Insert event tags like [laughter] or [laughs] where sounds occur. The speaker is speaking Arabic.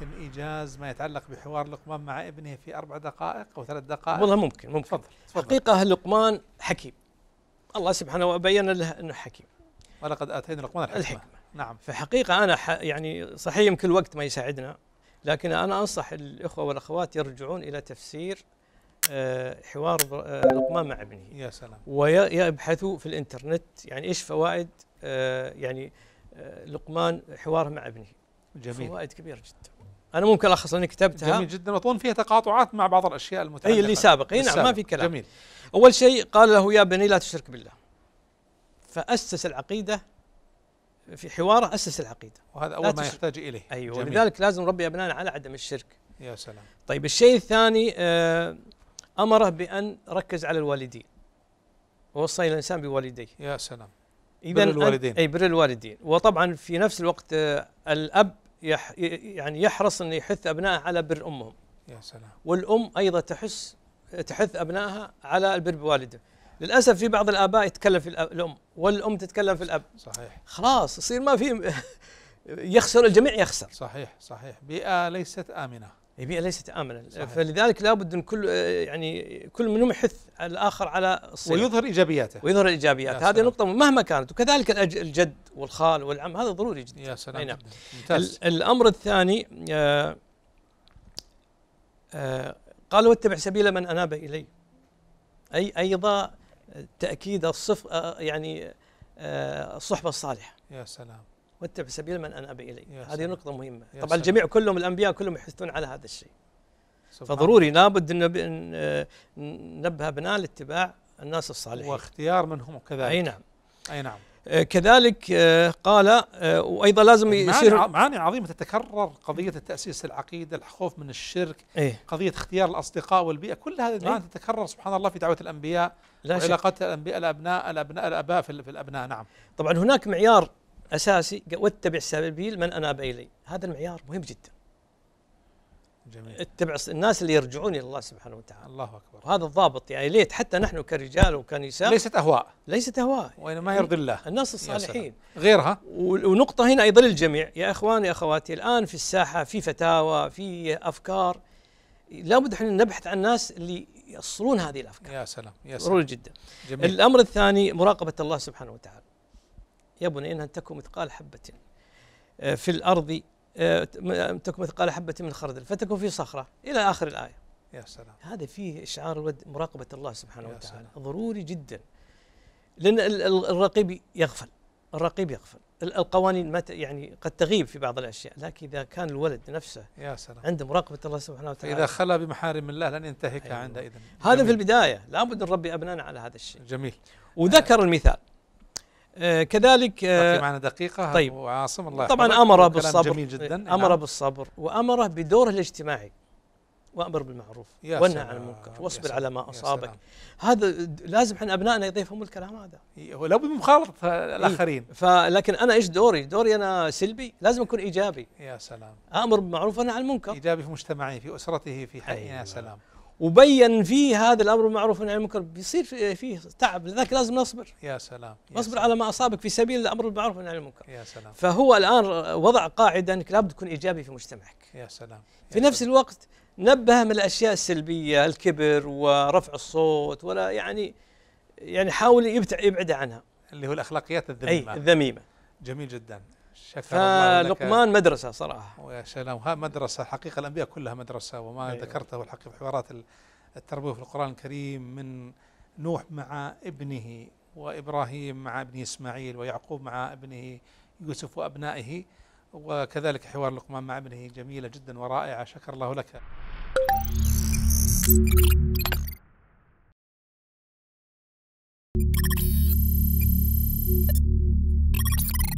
ممكن إيجاز ما يتعلق بحوار لقمان مع ابنه في أربع دقائق أو ثلاث دقائق والله ممكن ممكن تفضل حقيقة لقمان حكيم الله سبحانه وبين له أنه حكيم ولقد آتينا لقمان الحكمة, الحكمة. نعم فحقيقة أنا ح... يعني صحيح يمكن الوقت ما يساعدنا لكن أنا أنصح الإخوة والأخوات يرجعون إلى تفسير آه، حوار آه، لقمان مع ابنه يا سلام ويبحثوا في الانترنت يعني ايش فوائد آه، يعني لقمان حواره مع ابنه جميل فوائد كبيره جدا انا ممكن الخص لاني كتبتها جميل جدا وتظن فيها تقاطعات مع بعض الاشياء المتعلقه اي اللي سابق اي نعم ما في كلام جميل اول شيء قال له يا بني لا تشرك بالله فاسس العقيده في حواره اسس العقيده وهذا اول ما يحتاج اليه ايوه ولذلك لازم نربي ابنائنا على عدم الشرك يا سلام طيب الشيء الثاني آه، امره بان ركز على الوالدين ووصي الانسان بوالديه يا سلام اذا بر الوالدين اي بر الوالدين وطبعا في نفس الوقت آه، الاب يح يعني يحرص أن يحث أبنائه على بر أمهم يا سلام والأم أيضا تحس تحث أبنائها على البر بوالده للأسف في بعض الآباء يتكلم في الأم والأم تتكلم في الأب صحيح خلاص يصير ما في [laughs] يخسر الجميع يخسر صحيح صحيح بيئة ليست آمنة البيئه ليست امنا صحيح. فلذلك لابد ان كل آه، يعني كل منهم يحث الاخر على الصيد ويظهر ايجابياته ويظهر ايجابياته هذه نقطه مهما كانت وكذلك الجد والخال والعم هذا ضروري جدا يا سلام نعم. ممتاز. الامر الثاني آه، آه، قال واتبع سبيل من اناب الي اي ايضا تاكيد الصف يعني الصحبه الصالحه يا سلام واتبع سبيل من انا ابي اليه هذه نقطه مهمه طبعا سلام. الجميع كلهم الانبياء كلهم يحثون على هذا الشيء فضروري لابد ان ننبه آه، ابناء لاتباع الناس الصالحين واختيار منهم كذلك اي نعم اي نعم آه، كذلك آه، قال وايضا لازم يصير معاني عظيمه تتكرر قضيه التاسيس العقيده الخوف من الشرك إيه؟ قضيه اختيار الاصدقاء والبيئه كل هذه المعاني إيه؟ تتكرر سبحان الله في دعوه الانبياء لا وعلاقه الانبياء الابناء الابناء الاباء في الابناء نعم طبعا هناك معيار اساسي واتبع سبيل من اناب الي هذا المعيار مهم جدا جميل اتبع الناس اللي يرجعون الى الله سبحانه وتعالى الله اكبر هذا الضابط يعني ليت حتى نحن كرجال وكنساء ليست اهواء ليست اهواء وانما يرضي يعني الله الناس الصالحين غيرها ونقطه هنا ايضا للجميع يا اخواني يا اخواتي الان في الساحه في فتاوى في افكار لابد احنا نبحث عن الناس اللي يصلون هذه الافكار يا سلام يا سلام ضروري جدا جميل. الامر الثاني مراقبه الله سبحانه وتعالى يا بني إن تكن مثقال حبة آه، في الأرض آه، تكن مثقال حبة من خردل فتكن في صخرة إلى آخر الآية يا سلام هذا فيه إشعار الود مراقبة الله سبحانه وتعالى سلام. ضروري جدا لأن الرقيب يغفل الرقيب يغفل القوانين ما يعني قد تغيب في بعض الاشياء لكن اذا كان الولد نفسه يا سلام عند مراقبه الله سبحانه وتعالى اذا خلى بمحارم الله لن ينتهك أيوه. اذا هذا جميل. في البدايه لابد نربي ابنائنا على هذا الشيء جميل وذكر آه. المثال آه، كذلك آه معنا دقيقة طيب وعاصم الله طبعا أمر بالصبر جميل جدا أمر نعم. بالصبر وأمره بدوره الاجتماعي وأمر بالمعروف وانهى عن المنكر واصبر على ما أصابك هذا لازم احنا أبنائنا يضيفهم الكلام هذا هو لابد من مخالطة الآخرين إيه؟ فلكن أنا إيش دوري دوري أنا سلبي لازم أكون إيجابي يا سلام أمر بالمعروف وانهى عن المنكر إيجابي في مجتمعه في أسرته في حياته يا أيوة. سلام وبين فيه هذا الامر بالمعروف والنهي عن المنكر بيصير فيه تعب لذلك لازم نصبر يا سلام نصبر على ما اصابك في سبيل الامر بالمعروف والنهي عن المنكر يا سلام فهو الان وضع قاعده انك لابد تكون ايجابي في مجتمعك يا سلام يا في نفس سلام. الوقت نبه من الاشياء السلبيه الكبر ورفع الصوت ولا يعني يعني حاول يبعد عنها اللي هو الاخلاقيات الذميمه اي الذميمه جميل جدا شكر فلقمان مدرسة صراحة ويا سلام ها مدرسة حقيقة الأنبياء كلها مدرسة وما أيوة. ذكرته الحقيقة في حوارات التربوي في القرآن الكريم من نوح مع ابنه وإبراهيم مع ابنه إسماعيل ويعقوب مع ابنه يوسف وأبنائه وكذلك حوار لقمان مع ابنه جميلة جدا ورائعة شكر الله لك Thank you.